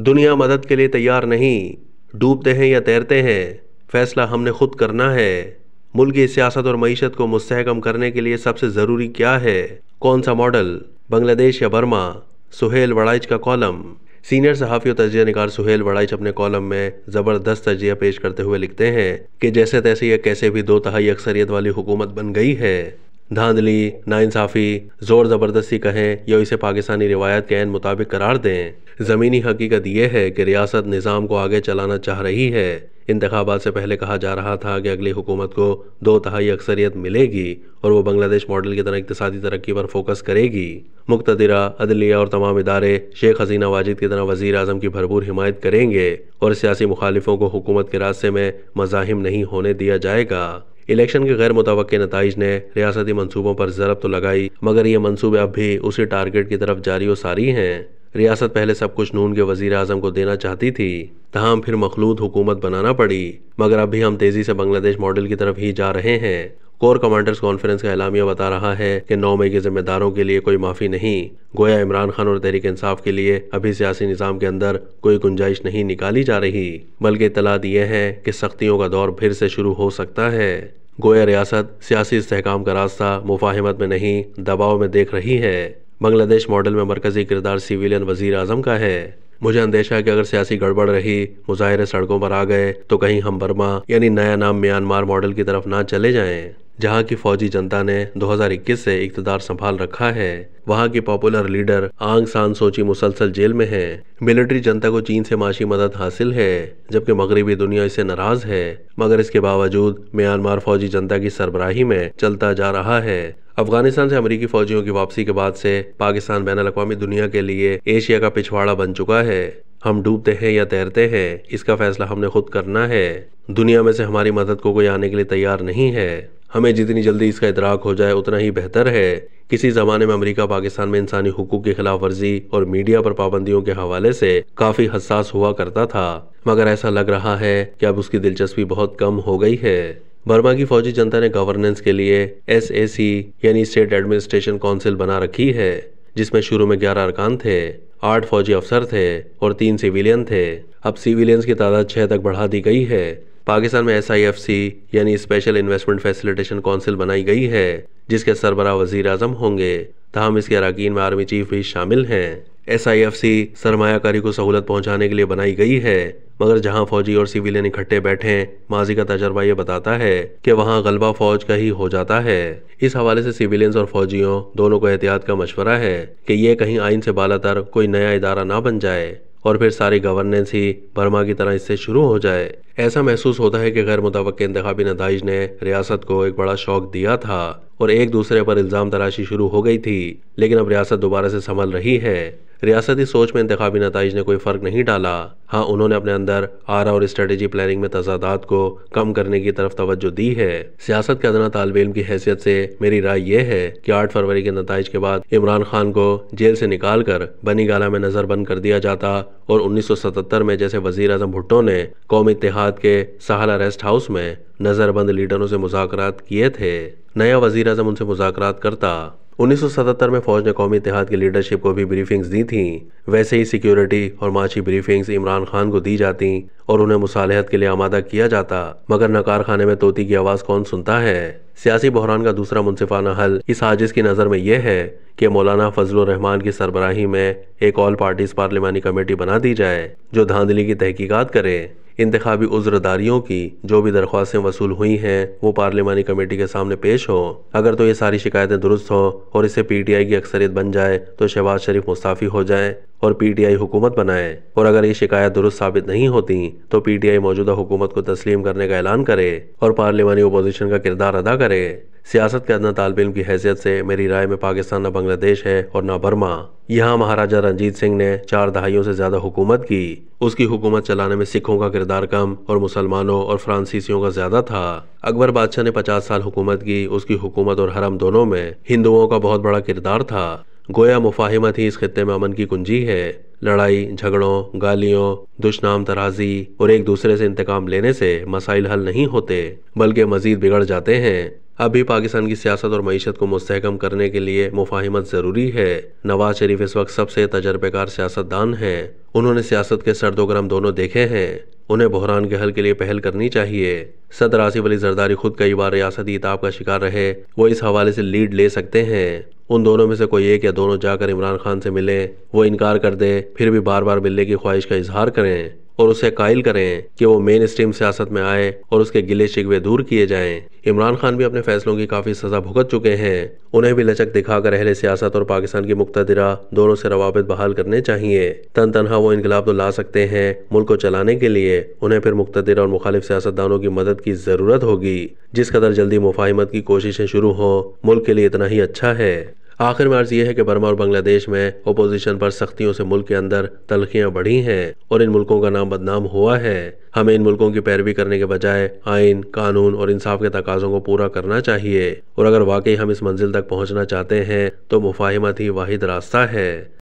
दुनिया मदद के लिए तैयार नहीं डूबते हैं या तैरते हैं फैसला हमने खुद करना है मुल्क की सियासत और मीशत को मुस्तकम करने के लिए सबसे ज़रूरी क्या है कौन सा मॉडल बांग्लादेश या बर्मा सुहेल वड़ाइच का कॉलम सीनियर सहाफ़ी और तजिया निकार सुहेल वड़ाइच अपने कॉलम में ज़बरदस्त तजिया पेश करते हुए लिखते हैं कि जैसे तैसे यह कैसे भी दो तहाई अक्सरियत वाली हुकूमत बन गई है धांधली नाइंसाफ़ी ज़ोर ज़बरदस्ती कहें या इसे पाकिस्तानी रिवायत के मुताबिक करार दें ज़मीनी हकीकत यह है कि रियासत निज़ाम को आगे चलाना चाह रही है इंतबात से पहले कहा जा रहा था कि अगली हुकूमत को दो तहाई अक्सरियत मिलेगी और वो बांग्लादेश मॉडल की तरह इकतदी तरक्की पर फोकस करेगी मुख्तरा अदलिया और तमाम इदारे शेख हसीना वाजिद की तरह वजी अजम की भरपूर हिमायत करेंगे और सियासी मुखालिफों को हुकूमत के रास्ते में मजाहिम नहीं होने दिया जाएगा इलेक्शन के गैर मुतव नतज ने रियासती मनसूबों पर जरब तो लगाई मगर ये मनसूबे अब भी उसी टारगेट की तरफ जारी व सारी हैं रियासत पहले सब कुछ नून के वजीर आजम को देना चाहती थी तहम फिर मखलूत हुकूमत बनाना पड़ी मगर अब भी हम तेजी से बांग्लादेश मॉडल की तरफ ही जा रहे हैं कोर कमांडर्स कॉन्फ्रेंस का एलामिया बता रहा है कि नौ मई के जिम्मेदारों के लिए कोई माफी नहीं गोया इमरान खान और तहरीक इंसाफ के लिए अभी सियासी निज़ाम के अंदर कोई गुंजाइश नहीं निकाली जा रही बल्कि इतलात यह है कि सख्तियों का दौर फिर से शुरू हो सकता है गोया रियासत सियासी इसकाम का रास्ता मुफाहमत में नहीं दबाव में देख रही है बांग्लादेश मॉडल में मरकजी किरदार सिविलियन वजीर आजम का है मुझे अंदेशा है कि अगर सियासी गड़बड़ रही मुजाहरे सड़कों पर आ गए तो कहीं हम बर्मा यानी नया नाम म्यांमार मॉडल की तरफ ना चले जाएं जहां की फौजी जनता ने 2021 से इकतदार संभाल रखा है वहां के पॉपुलर लीडर आंग सान सोची मुसलसल जेल में है मिलिट्री जनता को चीन से माशी मदद हासिल है जबकि मगरबी दुनिया इससे नाराज है मगर इसके बावजूद म्यांमार फौजी जनता की सरबराही में चलता जा रहा है अफगानिस्तान से अमरीकी फौजियों की वापसी के बाद से पाकिस्तान बैन अवी दुनिया के लिए एशिया का पिछवाड़ा बन चुका है हम डूबते हैं या तैरते हैं इसका फैसला हमने खुद करना है दुनिया में से हमारी मदद को कोई आने के लिए तैयार नहीं है हमें जितनी जल्दी इसका इतराक हो जाए उतना ही बेहतर है किसी ज़माने में अमेरिका पाकिस्तान में इंसानी हकूक की खिलाफ वर्जी और मीडिया पर पाबंदियों के हवाले से काफ़ी हसास हुआ करता था मगर ऐसा लग रहा है कि अब उसकी दिलचस्पी बहुत कम हो गई है बर्मा की फौजी जनता ने गवर्नेंस के लिए एस यानी स्टेट एडमिनिस्ट्रेशन काउंसिल बना रखी है जिसमें शुरू में ग्यारह अरकान थे आठ फौजी अफसर थे और तीन सिविलियन थे अब सिविलियंस की तादाद छः तक बढ़ा दी गई है पाकिस्तान में एस यानी स्पेशल इन्वेस्टमेंट फैसिलिटेशन काउंसिल बनाई गई है जिसके सरबरा वजीर आजम होंगे तहम इसके अरकान में आर्मी चीफ भी शामिल हैं एस आई एफ सी सरमाकारी को सहूलत पहुंचाने के लिए बनाई गई है मगर जहां फौजी और सिविलियन इकट्ठे बैठे माजी का तजर्बा ये बताता है कि वहां गलबा फौज का ही हो जाता है इस हवाले से सिविलियंस और फौजियों दोनों को एहतियात का मशवरा है कि ये कहीं आइन से बालातर कोई नया इदारा ना बन जाए और फिर सारी गवर्नेंस ही बर्मा की तरह इससे शुरू हो जाए ऐसा महसूस होता है कि गैर मुतवक़ इंतबी नतज ने रियासत को एक बड़ा शौक दिया था और एक दूसरे पर इल्ज़ाम तराशी शुरू हो गई थी लेकिन अब रियासत दोबारा से संभल रही है रियासती सोच में इंतबी नतज ने कोई फ़र्क नहीं डाला हाँ उन्होंने अपने अंदर आरा और स्ट्रेटी प्लानिंग में तजादात को कम करने की तरफ तवज्जो दी है सियासत के अदना तालब इम की हैसियत से मेरी राय यह है कि आठ फरवरी के नतज के बाद इमरान खान को जेल से निकाल कर बनी गाला में नजर बंद कर दिया जाता और उन्नीस सौ सतहत्तर में जैसे वजीर अजम भुट्टो ने कौम इतिहाद के सहला रेस्ट हाउस में नजरबंद लीडरों से मुजाकर किए थे नया वजीर अजम उनसे मुजाकर करता 1977 में फौज ने कौमी इतिहाद की लीडरशिप को भी ब्रीफिंग्स दी थी वैसे ही सिक्योरिटी और माची ब्रीफिंग्स इमरान खान को दी जाती और उन्हें मुसालहत के लिए आमादा किया जाता मगर नकार खाने में तोती की आवाज़ कौन सुनता है सियासी बहरान का दूसरा मुनसिफाना हल इस आजिश की नज़र में यह है कि मौलाना फजल रहमान की सरबराही में एक ऑल पार्टीज पार्लियामानी कमेटी बना दी जाए जो धांधली की तहकीकत करे इंतबी उजरदारियों की जो भी दरख्वास्तें वसूल हुई हैं वो पार्लियामानी कमेटी के सामने पेश हो अगर तो ये सारी शिकायतें दुरुस्त हों और इसे पी टी आई की अक्सरियत बन जाए तो शहबाज शरीफ मुस्ताफ़ी हो जाए और पी टी आई हुकूमत बनाए और अगर ये शिकायत दुरुस्त साबित नहीं होती तो पी टी आई मौजूदा हुकूमत को तस्लीम करने का ऐलान करे और पार्लियामानी अपोजिशन का किरदार अदा करे सियासत का ना तालब इम की हैसियत से मेरी राय में पाकिस्तान ना बांग्लादेश है और ना बर्मा यहाँ महाराजा रंजीत सिंह ने चार दहाइयों से ज़्यादा हुकूमत की उसकी हुकूमत चलाने में सिखों का किरदार कम और मुसलमानों और फ्रांसीसियों का ज़्यादा था अकबर बादशाह ने पचास साल हुकूमत की उसकी हुकूमत और हरम दोनों में हिंदुओं का बहुत बड़ा किरदार था गोया मुफाहिमत ही इस खत्े में अमन की कुंजी है लड़ाई झगड़ों गालियों दुशनाम तराजी और एक दूसरे से इंतकाम लेने से मसाइल हल नहीं होते बल्कि मजीद बिगड़ जाते हैं अब भी पाकिस्तान की सियासत और मीशत को मुस्तकम करने के लिए मुफाहमत ज़रूरी है नवाज शरीफ इस वक्त सबसे तजर्बेकार सियासतदान हैं उन्होंने सियासत के सर्दोगरम दोनों देखे हैं उन्हें बहरान के हल के लिए पहल करनी चाहिए सदर आसिफ अली जरदारी खुद कई बार रियासती इताब का शिकार रहे वो इस हवाले से लीड ले सकते हैं उन दोनों में से कोई एक या दोनों जाकर इमरान खान से मिलें वो इनकार कर दे फिर भी बार बार मिलने की ख्वाहिश का इजहार करें और उसे कायल करें कि वो मेन स्ट्रीम सियासत में आए और उसके गिले शिकवे दूर किए जाएं। इमरान खान भी अपने फैसलों की काफी सजा भुगत चुके हैं उन्हें भी लचक दिखाकर अहले सियासत और पाकिस्तान की मुख्तरा दोनों से रवाबित बहाल करने चाहिए तन तनहा वो इनकलाब तो ला सकते हैं मुल्क को चलाने के लिए उन्हें फिर मुख्तर और मुखालिफ सियासतदानों की मदद की जरूरत होगी जिस कदर जल्दी मुफाहमत की कोशिशें शुरू हों मुल्क के लिए इतना ही अच्छा है आखिर में अर्ज यह है कि बर्मा और बांग्लादेश में अपोजिशन पर सख्तियों से मुल्क के अंदर तलखियां बढ़ी हैं और इन मुल्कों का नाम बदनाम हुआ है हमें इन मुल्कों की पैरवी करने के बजाय आइन कानून और इंसाफ के तकाजों को पूरा करना चाहिए और अगर वाकई हम इस मंजिल तक पहुंचना चाहते हैं तो मुफाहमत ही वाहिद रास्ता है